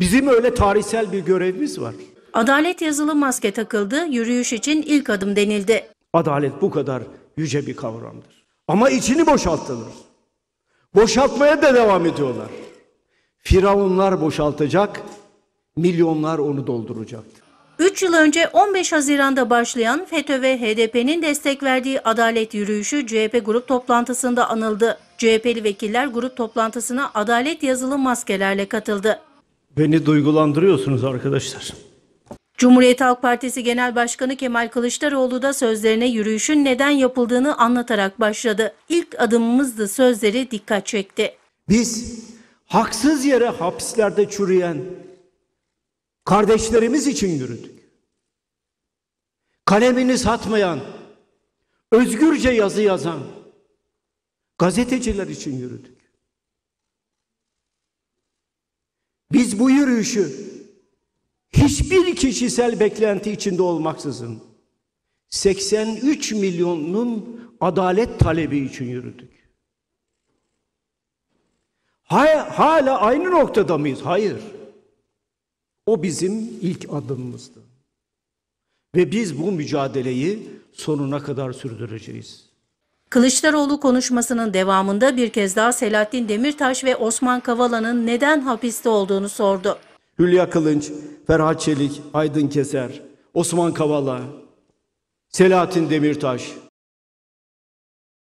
Bizim öyle tarihsel bir görevimiz var. Adalet yazılı maske takıldı, yürüyüş için ilk adım denildi. Adalet bu kadar yüce bir kavramdır. Ama içini boşalttılar. Boşaltmaya da devam ediyorlar. Firavunlar boşaltacak, milyonlar onu dolduracak. 3 yıl önce 15 Haziran'da başlayan FETÖ ve HDP'nin destek verdiği adalet yürüyüşü CHP grup toplantısında anıldı. CHP'li vekiller grup toplantısına adalet yazılı maskelerle katıldı. Beni duygulandırıyorsunuz arkadaşlar. Cumhuriyet Halk Partisi Genel Başkanı Kemal Kılıçdaroğlu da sözlerine yürüyüşün neden yapıldığını anlatarak başladı. İlk adımımızdı sözleri dikkat çekti. Biz haksız yere hapislerde çürüyen kardeşlerimiz için yürüdük. Kalemini satmayan, özgürce yazı yazan gazeteciler için yürüdük. Biz bu yürüyüşü hiçbir kişisel beklenti içinde olmaksızın 83 milyonun adalet talebi için yürüdük. Hala aynı noktada mıyız? Hayır. O bizim ilk adımımızdı. Ve biz bu mücadeleyi sonuna kadar sürdüreceğiz. Kılıçdaroğlu konuşmasının devamında bir kez daha Selahattin Demirtaş ve Osman Kavala'nın neden hapiste olduğunu sordu. Hülya Kılınç, Ferhat Çelik, Aydın Keser, Osman Kavala, Selahattin Demirtaş